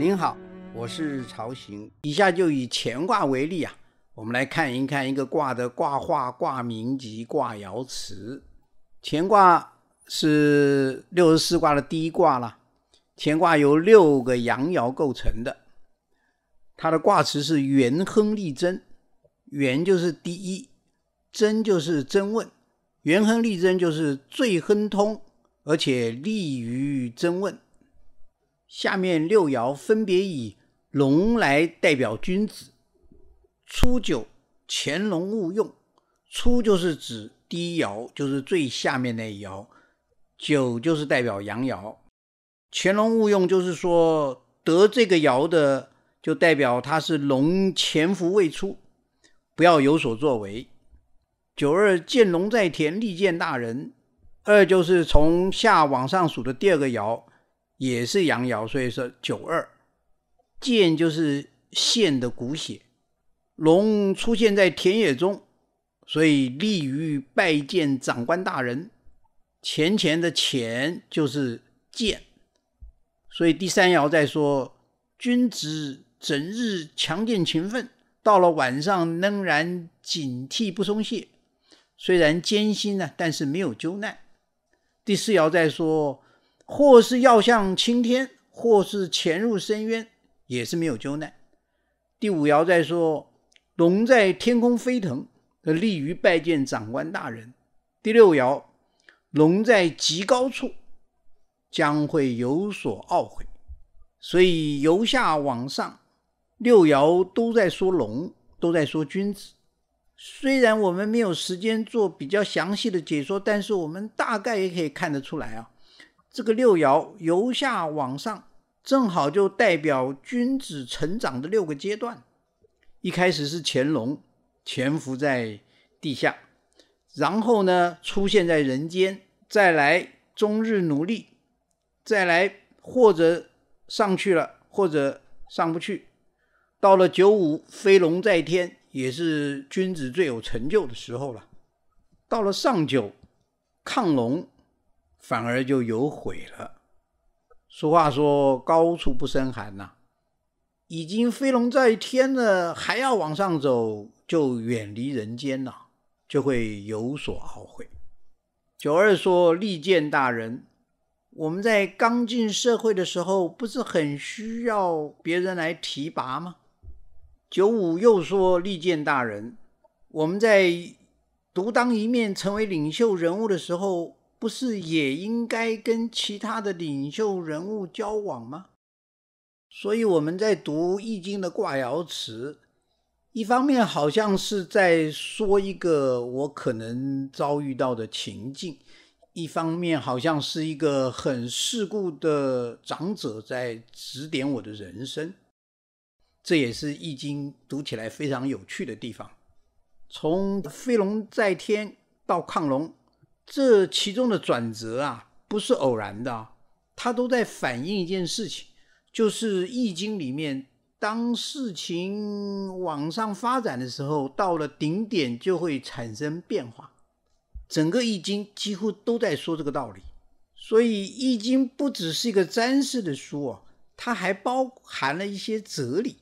您好，我是曹行。以下就以乾卦为例啊，我们来看一看一个卦的卦画、卦名及卦爻辞。乾卦是六十四卦的第一卦了。乾卦由六个阳爻构成的，它的卦辞是“元亨利贞”。元就是第一，贞就是贞问，元亨利贞就是最亨通，而且利于贞问。下面六爻分别以龙来代表君子。初九，潜龙勿用。初就是指第一爻，就是最下面那一爻；九就是代表阳爻。潜龙勿用，就是说得这个爻的，就代表他是龙潜伏未出，不要有所作为。九二，见龙在田，利见大人。二就是从下往上数的第二个爻。也是阳爻，所以说九二，剑就是线的骨血，龙出现在田野中，所以利于拜见长官大人。钱钱的钱就是剑，所以第三爻在说，君子整日强健勤奋，到了晚上仍然警惕不松懈，虽然艰辛呢，但是没有纠难。第四爻在说。或是要向青天，或是潜入深渊，也是没有救难。第五爻在说，龙在天空飞腾，利于拜见长官大人。第六爻，龙在极高处，将会有所懊悔。所以由下往上，六爻都在说龙，都在说君子。虽然我们没有时间做比较详细的解说，但是我们大概也可以看得出来啊。这个六爻由下往上，正好就代表君子成长的六个阶段。一开始是潜龙，潜伏在地下，然后呢出现在人间，再来终日努力，再来或者上去了，或者上不去。到了九五飞龙在天，也是君子最有成就的时候了。到了上九亢龙。反而就有悔了。俗话说：“高处不胜寒”呐，已经飞龙在天了，还要往上走，就远离人间了，就会有所懊悔。九二说：“利剑大人。”我们在刚进社会的时候，不是很需要别人来提拔吗？九五又说：“利剑大人。”我们在独当一面、成为领袖人物的时候。不是也应该跟其他的领袖人物交往吗？所以我们在读《易经》的卦爻辞，一方面好像是在说一个我可能遭遇到的情境，一方面好像是一个很世故的长者在指点我的人生。这也是《易经》读起来非常有趣的地方。从飞龙在天到亢龙。这其中的转折啊，不是偶然的，它都在反映一件事情，就是《易经》里面，当事情往上发展的时候，到了顶点就会产生变化。整个《易经》几乎都在说这个道理，所以《易经》不只是一个占事的书啊，它还包含了一些哲理。